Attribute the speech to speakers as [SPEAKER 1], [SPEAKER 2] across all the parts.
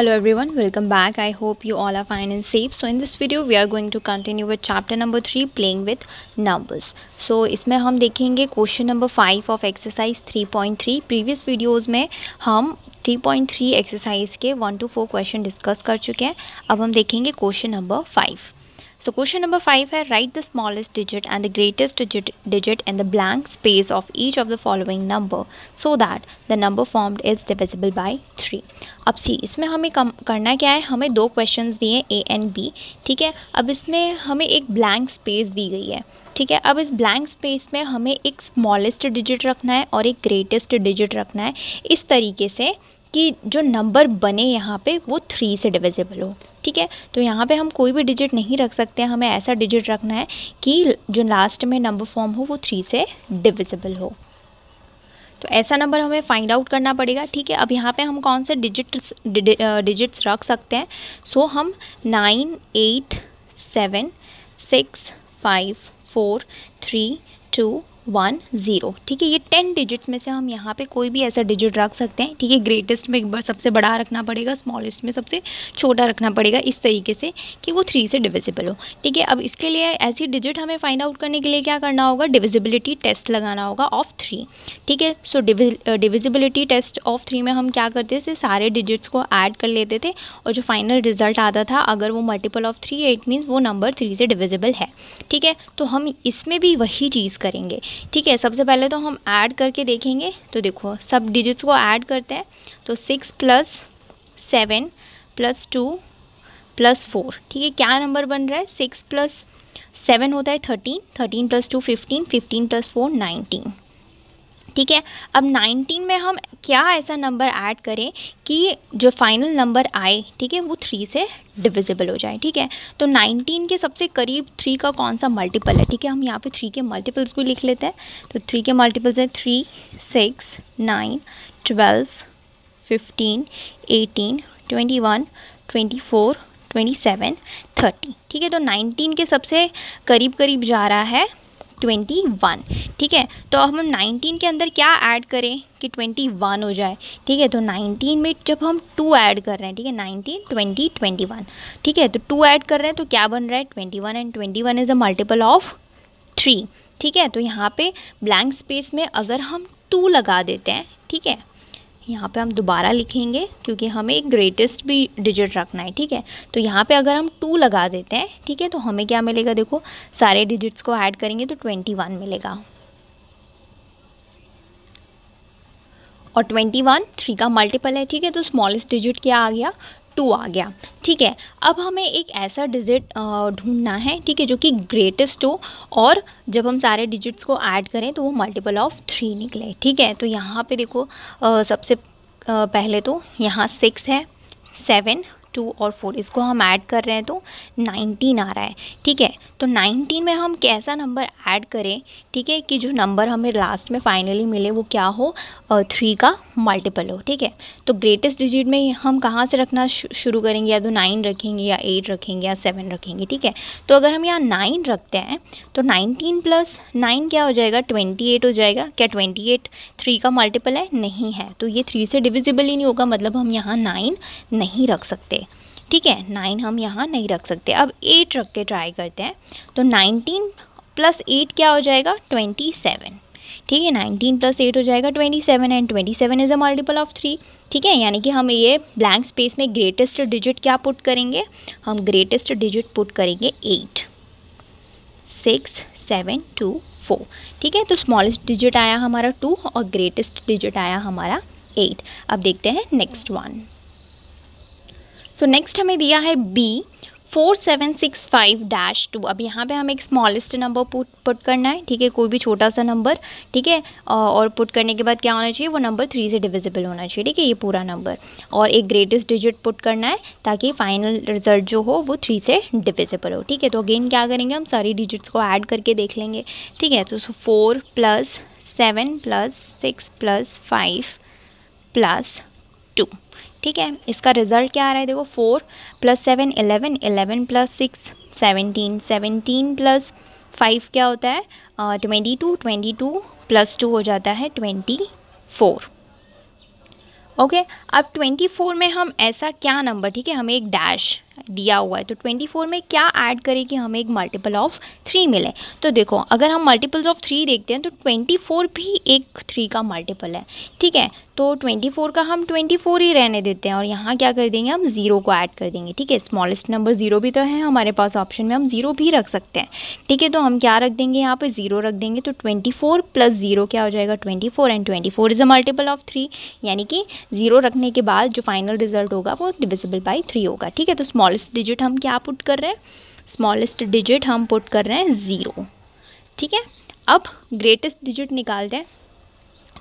[SPEAKER 1] hello everyone welcome back i hope you all are fine and safe so in this video we are going to continue with chapter number थ्री playing with numbers so इसमें हम देखेंगे question number five of exercise three point three previous videos में हम three point three exercise के one two four question discuss कर चुके हैं अब हम देखेंगे question number five so question number five है write the smallest digit and the greatest digit in the blank space of each of the following number so that the number formed is divisible by three अब see इसमें हमें कम करना क्या है हमें दो question दिए ए एंड बी ठीक है अब इसमें हमें एक ब्लैंक स्पेस दी गई है ठीक है अब इस ब्लैंक स्पेस में हमें एक स्मॉलेस्ट डिजिट रखना है और एक ग्रेटेस्ट डिजिट रखना है इस तरीके से कि जो नंबर बने यहाँ पे वो थ्री से डिविजिबल हो ठीक है तो यहाँ पे हम कोई भी डिजिट नहीं रख सकते हमें ऐसा डिजिट रखना है कि जो लास्ट में नंबर फॉर्म हो वो थ्री से डिविजिबल हो तो ऐसा नंबर हमें फाइंड आउट करना पड़ेगा ठीक है अब यहाँ पे हम कौन से डिजिट्स डिजिट्स रख सकते हैं सो हम nine eight seven six five four three two one zero ठीक है ये टेन डिजिट्स में से हम यहाँ पे कोई भी ऐसा डिजिट रख सकते हैं ठीक है ग्रेटेस्ट में एक बार सबसे बड़ा रखना पड़ेगा स्मॉलेस्ट में सबसे छोटा रखना पड़ेगा इस तरीके से कि वो थ्री से डिविजिबल हो ठीक है अब इसके लिए ऐसी डिजिट हमें फाइंड आउट करने के लिए क्या करना होगा डिविजिबिलिटी टेस्ट लगाना होगा ऑफ थ्री ठीक है so divisibility test of three में हम क्या करते थे सारे डिजिट्स को ऐड कर लेते थे और जो फाइनल रिजल्ट आता था अगर वो मल्टीपल ऑफ थ्री है इट मीन्स वो नंबर थ्री से डिविजिबल है ठीक है तो हम इसमें भी वही चीज़ करेंगे ठीक है सबसे पहले तो हम ऐड करके देखेंगे तो देखो सब डिजिट्स को ऐड करते हैं तो six plus seven plus two plus four ठीक है क्या नंबर बन रहा है सिक्स प्लस सेवन होता है thirteen thirteen plus two fifteen fifteen plus four nineteen ठीक है अब 19 में हम क्या ऐसा नंबर ऐड करें कि जो फाइनल नंबर आए ठीक है वो थ्री से डिविजिबल हो जाए ठीक है तो 19 के सबसे करीब थ्री का कौन सा मल्टीपल है ठीक है हम यहाँ पर थ्री के मल्टीपल्स भी लिख लेते हैं तो थ्री के मल्टीपल्स हैं three six nine twelve fifteen eighteen twenty one twenty four twenty seven thirty ठीक है तो नाइनटीन के सबसे करीब करीब जा रहा है ट्वेंटी वन ठीक है तो अब हम नाइनटीन के अंदर क्या ऐड करें कि ट्वेंटी वन हो जाए ठीक है तो नाइनटीन में जब हम टू ऐड कर रहे हैं ठीक है नाइनटीन ट्वेंटी ट्वेंटी वन ठीक है तो टू ऐड कर रहे हैं तो क्या बन रहा है twenty one and twenty one is a multiple of three ठीक है तो यहाँ पे ब्लैंक स्पेस में अगर हम टू लगा देते हैं ठीक है यहाँ पे हम दोबारा लिखेंगे क्योंकि हमें एक ग्रेटेस्ट भी डिजिट रखना है ठीक है तो यहाँ पे अगर हम टू लगा देते हैं ठीक है तो हमें क्या मिलेगा देखो सारे डिजिट्स को ऐड करेंगे तो ट्वेंटी वन मिलेगा और ट्वेंटी वन थ्री का मल्टीपल है ठीक है तो स्मॉलेस्ट डिजिट क्या आ गया टू आ गया ठीक है अब हमें एक ऐसा डिजिट ढूंढना है ठीक है जो कि ग्रेटेस्ट हो और जब हम सारे डिजिट्स को ऐड करें तो वो मल्टीपल ऑफ थ्री निकले ठीक है तो यहाँ पे देखो सबसे पहले तो यहाँ सिक्स है सेवन टू और फोर इसको हम ऐड कर रहे हैं तो नाइनटीन आ रहा है ठीक है तो नाइनटीन में हम कैसा नंबर ऐड करें ठीक है कि जो नंबर हमें लास्ट में फाइनली मिले वो क्या हो थ्री का मल्टीपल हो ठीक है तो ग्रेटेस्ट डिजिट में हम कहाँ से रखना शुरू करेंगे या तो नाइन रखेंगे या एट रखेंगे या सेवन रखेंगे ठीक है तो अगर हम यहाँ नाइन रखते हैं तो नाइनटीन प्लस नाइन क्या हो जाएगा ट्वेंटी एट हो जाएगा क्या ट्वेंटी एट थ्री का मल्टीपल है नहीं है तो ये थ्री से डिविजिबल ही नहीं होगा मतलब हम यहाँ नाइन नहीं रख सकते ठीक है नाइन हम यहाँ नहीं रख सकते अब एट रख के ट्राई करते हैं तो नाइनटीन प्लस एट क्या हो जाएगा ट्वेंटी सेवन ठीक है नाइनटीन प्लस एट हो जाएगा twenty seven and twenty seven is a multiple of three ठीक है यानी कि हम ये ब्लैंक स्पेस में ग्रेटेस्ट डिजिट क्या पुट करेंगे हम ग्रेटेस्ट डिजिट पुट करेंगे eight six seven two four ठीक है तो स्मॉलेस्ट डिजिट आया हमारा टू और ग्रेटेस्ट डिजिट आया हमारा एट अब देखते हैं next one so so, next हमें दिया है B four seven six five dash two अब यहाँ पे हमें एक स्मॉलेस्ट नंबर पुट पुट करना है ठीक है कोई भी छोटा सा नंबर ठीक है और पुट करने के बाद क्या होना चाहिए वो नंबर थ्री से डिविजिबल होना चाहिए ठीक है ये पूरा नंबर और एक ग्रेटेस्ट डिजिट पुट करना है ताकि फाइनल रिजल्ट जो हो वो थ्री से डिविजिबल हो ठीक है तो अगेन क्या करेंगे हम सारी डिजिट्स को ऐड करके देख लेंगे ठीक है तो four plus seven plus six plus five plus two ठीक है इसका रिज़ल्ट क्या आ रहा है देखो four plus seven eleven eleven plus six seventeen seventeen plus five क्या होता है twenty two twenty two plus two हो जाता है ट्वेंटी फोर ओके अब ट्वेंटी फोर में हम ऐसा क्या नंबर ठीक है हमें एक डैश दिया हुआ है तो 24 में क्या ऐड करें कि हमें एक मल्टीपल ऑफ थ्री मिले तो देखो अगर हम मल्टीपल्स ऑफ थ्री देखते हैं तो 24 भी एक थ्री का मल्टीपल है ठीक है तो 24 का हम 24 ही रहने देते हैं और यहाँ क्या कर देंगे हम ज़ीरो को ऐड कर देंगे ठीक है स्मॉलेस्ट नंबर ज़ीरो भी तो है हमारे पास ऑप्शन में हम ज़ीरो भी रख सकते हैं ठीक है तो हम क्या रख देंगे यहाँ पर ज़ीरो रख देंगे तो फोर प्लस ज़ीरो क्या हो जाएगा four and four is a multiple of three यानी कि ज़ीरो रखने के बाद जो फाइनल रिजल्ट होगा वो डिविजिबल बाई थ्री होगा ठीक है तो स्मॉल स्मॉलेस्ट डिजिट हम क्या पुट कर रहे हैं स्मॉलेस्ट डिजिट हम पुट कर रहे हैं ज़ीरो ठीक है अब ग्रेटेस्ट डिजिट निकाल दें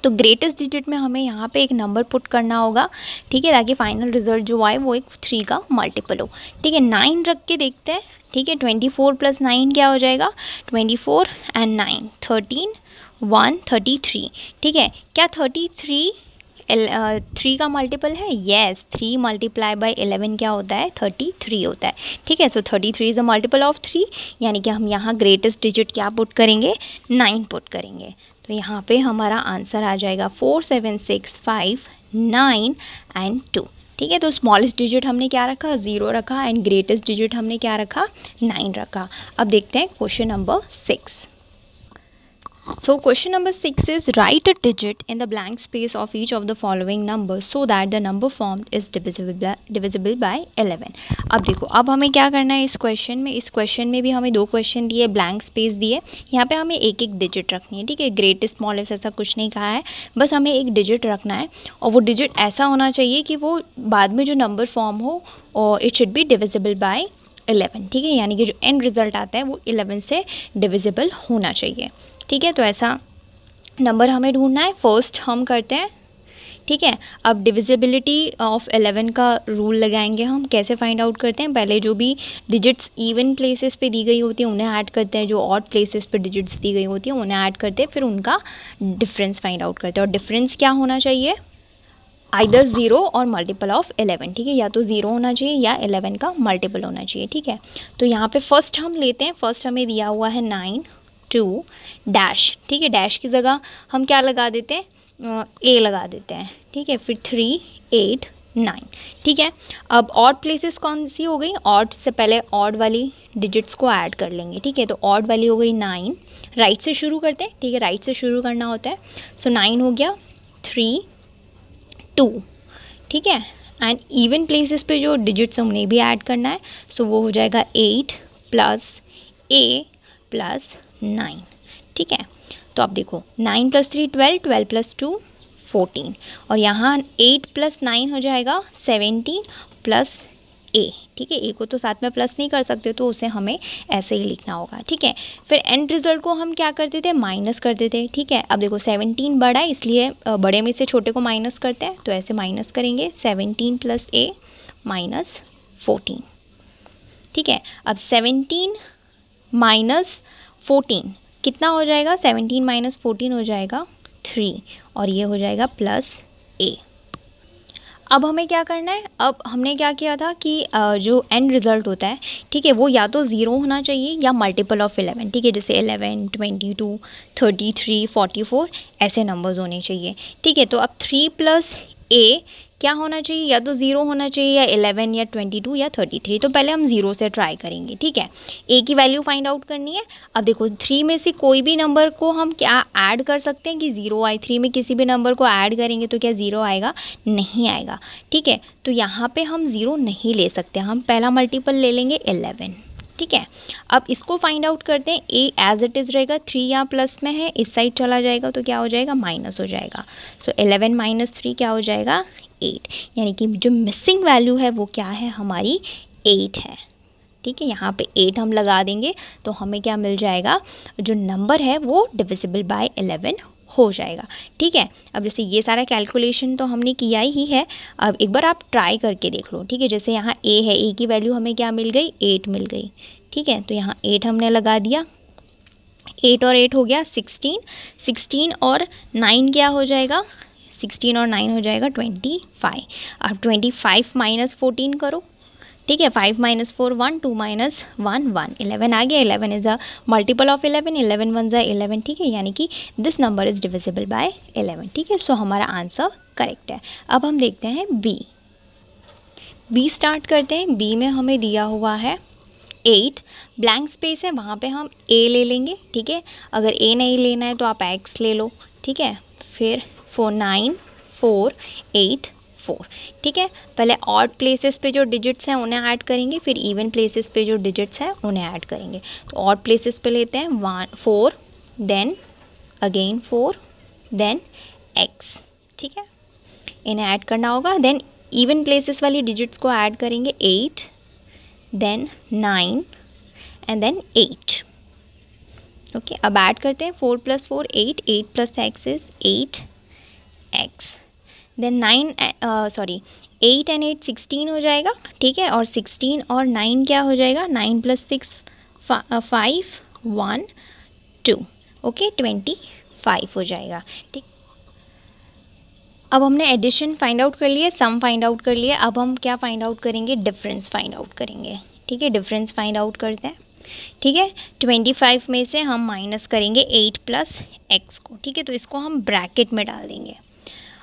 [SPEAKER 1] तो ग्रेटेस्ट डिजिट में हमें यहाँ पे एक नंबर पुट करना होगा ठीक है ताकि फाइनल रिजल्ट जो आए वो एक थ्री का मल्टीपल हो ठीक है नाइन रख के देखते हैं ठीक है ट्वेंटी फोर प्लस नाइन क्या हो जाएगा twenty four and nine thirteen one thirty three ठीक है क्या थर्टी थ्री थ्री का मल्टीपल है yes three multiply by eleven क्या होता है थर्टी थ्री होता है ठीक है so thirty three is a multiple of three यानी कि हम यहाँ ग्रेटेस्ट डिजिट क्या पुट करेंगे नाइन पुट करेंगे तो यहाँ पे हमारा आंसर आ जाएगा four seven six five nine and two ठीक है तो स्मॉलेस्ट डिजिट हमने क्या रखा ज़ीरो रखा एंड ग्रेटेस्ट डिजिट हमने क्या रखा नाइन रखा अब देखते हैं question number six So question number 6 is write a digit in the blank space of each of the following numbers so that the number formed is divisible divisible by 11. अब देखो अब हमें क्या करना है इस क्वेश्चन में इस क्वेश्चन में भी हमें दो क्वेश्चन दिए ब्लैंक स्पेस दिए यहाँ पे हमें एक एक डिजिट रखनी है ठीक है ग्रेट स्मॉल ऐसा कुछ नहीं कहा है बस हमें एक डिजिट रखना है और वो डिजिट ऐसा होना चाहिए कि वो बाद में जो नंबर फॉर्म हो और it should be divisible by eleven ठीक है यानी कि जो एंड रिजल्ट आता है वो इलेवन से डिविजिबल होना चाहिए ठीक है तो ऐसा नंबर हमें ढूंढना है फर्स्ट हम करते हैं ठीक है अब डिविजिबिलिटी ऑफ एलेवन का रूल लगाएंगे हम कैसे फाइंड आउट करते हैं पहले जो भी डिजिट्स इवन प्लेसेस पे दी गई होती है उन्हें ऐड करते हैं जो ऑड प्लेसेस पे डिजिट्स दी गई होती है उन्हें ऐड करते हैं फिर उनका डिफरेंस फाइंड आउट करते हैं और डिफरेंस क्या होना चाहिए आइदर ज़ीरो और मल्टीपल ऑफ एलेवन ठीक है या तो ज़ीरो होना चाहिए या एलेवन का मल्टीपल होना चाहिए ठीक है तो यहाँ पर फर्स्ट हम लेते हैं फर्स्ट हमें दिया हुआ है नाइन टू डैश ठीक है डैश की जगह हम क्या लगा देते हैं ए लगा देते हैं ठीक है फिर थ्री एट नाइन ठीक है अब ऑड प्लेसेस कौन सी हो गई ऑड से पहले ऑड वाली डिजिट्स को ऐड कर लेंगे ठीक है तो ऑड वाली हो गई नाइन राइट से शुरू करते हैं ठीक है राइट से शुरू करना होता है सो so, नाइन हो गया थ्री टू ठीक है एंड इवन प्लेसेस पे जो डिजिट्स उन्हें भी ऐड करना है सो so वो हो जाएगा eight plus A plus nine ठीक है तो आप देखो nine plus three twelve twelve plus two fourteen और यहाँ एट प्लस नाइन हो जाएगा सेवेंटीन प्लस ए ठीक है ए को तो साथ में प्लस नहीं कर सकते तो उसे हमें ऐसे ही लिखना होगा ठीक है फिर एंड रिजल्ट को हम क्या करते थे माइनस करते थे ठीक है अब देखो सेवनटीन बड़ा है इसलिए बड़े में से छोटे को माइनस करते हैं तो ऐसे माइनस करेंगे seventeen plus A minus fourteen ठीक है अब सेवनटीन माइनस फोर्टीन कितना हो जाएगा सेवनटीन माइनस फोर्टीन हो जाएगा थ्री और ये हो जाएगा प्लस ए अब हमें क्या करना है अब हमने क्या किया था कि जो एंड रिज़ल्ट होता है ठीक है वो या तो ज़ीरो होना चाहिए या मल्टीपल ऑफ इलेवन ठीक है जैसे eleven twenty two thirty three forty four ऐसे नंबर्स होने चाहिए ठीक है तो अब थ्री प्लस ए क्या होना चाहिए या तो ज़ीरो होना चाहिए या इलेवन या ट्वेंटी टू या थर्टी थ्री तो पहले हम ज़ीरो से ट्राई करेंगे ठीक है ए की वैल्यू फाइंड आउट करनी है अब देखो थ्री में से कोई भी नंबर को हम क्या ऐड कर सकते हैं कि ज़ीरो आए थ्री में किसी भी नंबर को ऐड करेंगे तो क्या ज़ीरो आएगा नहीं आएगा ठीक है तो यहाँ पर हम ज़ीरो नहीं ले सकते हम पहला मल्टीपल ले लेंगे एलेवन ठीक है अब इसको फाइंड आउट करते हैं ए एज इट इज़ रहेगा थ्री या प्लस में है इस साइड चला जाएगा तो क्या हो जाएगा माइनस हो जाएगा सो एलेवन माइनस थ्री क्या हो जाएगा एट यानी कि जो मिसिंग वैल्यू है वो क्या है हमारी एट है ठीक है यहाँ पे एट हम लगा देंगे तो हमें क्या मिल जाएगा जो नंबर है वो डिविजिबल बाय एलेवन हो जाएगा ठीक है अब जैसे ये सारा कैलकुलेशन तो हमने किया ही है अब एक बार आप ट्राई करके देख लो ठीक है जैसे यहाँ ए है ए की वैल्यू हमें क्या मिल गई एट मिल गई ठीक है तो यहाँ एट हमने लगा दिया एट और एट हो गया सिक्सटीन सिक्सटीन और नाइन क्या हो जाएगा सिक्सटीन और नाइन हो जाएगा ट्वेंटी फाइव अब ट्वेंटी फाइव माइनस फोर्टीन करो ठीक है five minus four one two minus one one eleven आ गया eleven is a multiple of eleven eleven one ज़ा इलेवन ठीक है यानी कि this number is divisible by eleven ठीक है सो हमारा आंसर करेक्ट है अब हम देखते हैं बी बी स्टार्ट करते हैं बी में हमें दिया हुआ है एट ब्लैंक स्पेस है वहाँ पे हम ए ले लेंगे ठीक है अगर ए नहीं लेना है तो आप एक्स ले लो ठीक है फिर four nine four eight four ठीक है पहले ऑड प्लेसेस पे जो डिजिट्स हैं उन्हें ऐड करेंगे फिर इवन प्लेसेस पे जो डिजिट्स हैं उन्हें ऐड करेंगे तो ऑड प्लेसेस पे लेते हैं one four then again four then X ठीक है इन्हें ऐड करना होगा देन इवन प्लेसेस वाली डिजिट्स को ऐड करेंगे eight then nine and then eight okay अब ऐड करते हैं four plus four eight eight plus X is eight X then nine sorry eight and eight sixteen हो जाएगा ठीक है और सिक्सटीन और नाइन क्या हो जाएगा nine plus six five one two okay twenty five हो जाएगा ठीक अब हमने एडिशन फाइंड आउट कर लिया सम फाइंड आउट कर लिए अब हम क्या फाइंड आउट करेंगे डिफरेंस फाइंड आउट करेंगे ठीक है डिफरेंस फाइंड आउट करते हैं ठीक है ट्वेंटी फाइव में से हम माइनस करेंगे एट प्लस एक्स को ठीक है तो इसको हम ब्रैकेट में डाल देंगे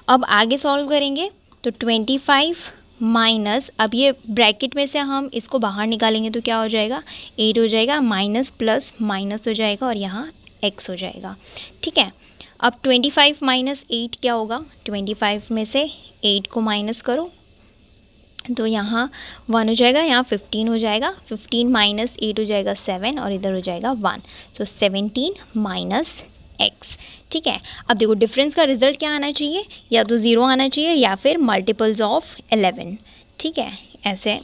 [SPEAKER 1] अब आगे सॉल्व करेंगे तो ट्वेंटी फाइव माइनस अब ये ब्रैकेट में से हम इसको बाहर निकालेंगे तो क्या हो जाएगा एट हो जाएगा माइनस प्लस माइनस हो जाएगा और यहाँ एक्स हो जाएगा ठीक है अब ट्वेंटी फाइव माइनस एट क्या होगा ट्वेंटी फाइव में से एट को माइनस करो तो यहाँ वन हो जाएगा यहाँ फिफ्टीन हो जाएगा फिफ्टीन माइनस एट हो जाएगा सेवन और इधर हो जाएगा one so seventeen minus X ठीक है अब देखो डिफरेंस का रिजल्ट क्या आना चाहिए या तो ज़ीरो आना चाहिए या फिर मल्टीपल्स ऑफ एलेवन ठीक है ऐसे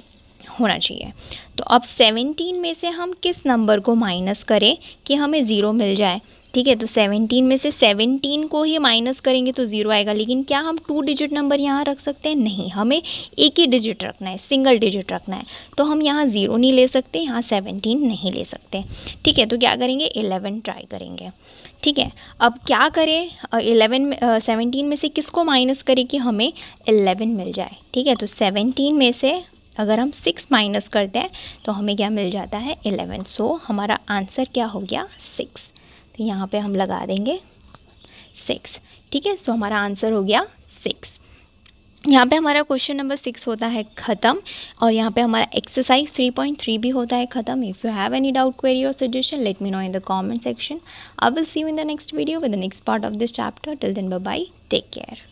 [SPEAKER 1] होना चाहिए तो अब सेवनटीन में से हम किस नंबर को माइनस करें कि हमें ज़ीरो मिल जाए ठीक है तो सेवनटीन में से सेवनटीन को ही माइनस करेंगे तो ज़ीरो आएगा लेकिन क्या हम टू डिजिट नंबर यहाँ रख सकते हैं नहीं हमें एक ही डिजिट रखना है सिंगल डिजिट रखना है तो हम यहाँ ज़ीरो नहीं ले सकते यहाँ सेवनटीन नहीं ले सकते ठीक है तो क्या करेंगे एलेवन ट्राई करेंगे ठीक है अब क्या करें इलेवन सेवनटीन में से किसको माइनस करें कि हमें एलेवन मिल जाए ठीक है तो सेवनटीन में से अगर हम सिक्स माइनस करते हैं तो हमें क्या मिल जाता है एलेवन सो so, हमारा आंसर क्या हो गया सिक्स तो यहाँ पे हम लगा देंगे सिक्स ठीक है सो हमारा आंसर हो गया सिक्स यहाँ पे हमारा क्वेश्चन नंबर सिक्स होता है ख़त्म और यहाँ पे हमारा एक्सरसाइज थ्री पॉइंट थ्री भी होता है ख़त्म if you have any doubt query और suggestion let me know in the comment section I will see you in the next video with the next part of this chapter till then bye take care